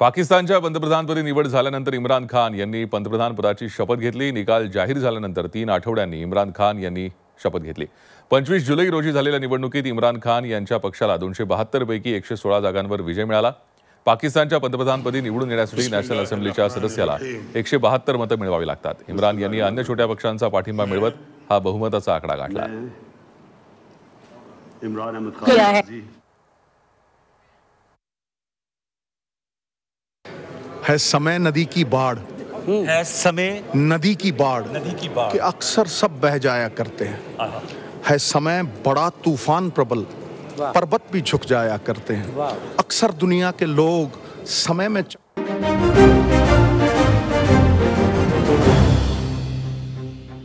पाकिस्तानच्या पंतप्रधानपदी निवड झाल्यानंतर इम्रान खान यांनी पंतप्रधानपदाची शपथ घेतली निकाल जाहीर झाल्यानंतर तीन आठवड्यांनी इम्रान खान यांनी शपथ घेतली पंचवीस जुलै रोजी झालेल्या निवडणुकीत इम्रान खान यांच्या पक्षाला दोनशे बहात्तरपैकी एकशे सोळा जागांवर विजय मिळाला पाकिस्तानच्या पंतप्रधानपदी निवडून येण्यासाठी नॅशनल असेंब्लीच्या सदस्याला एकशे बहात्तर मतं मिळवावी लागतात इम्रान यांनी अन्य छोट्या पक्षांचा पाठिंबा मिळवत हा बहुमताचा आकडा गाठला है समय नदी की बाढ़ हम्म। है समय नदी की बाढ़ नदी की बाढ़ कि अक्सर सब बह जाया करते हैं है समय बड़ा तूफान प्रबल पर्वत भी झुक जाया करते हैं अक्सर दुनिया के लोग समय में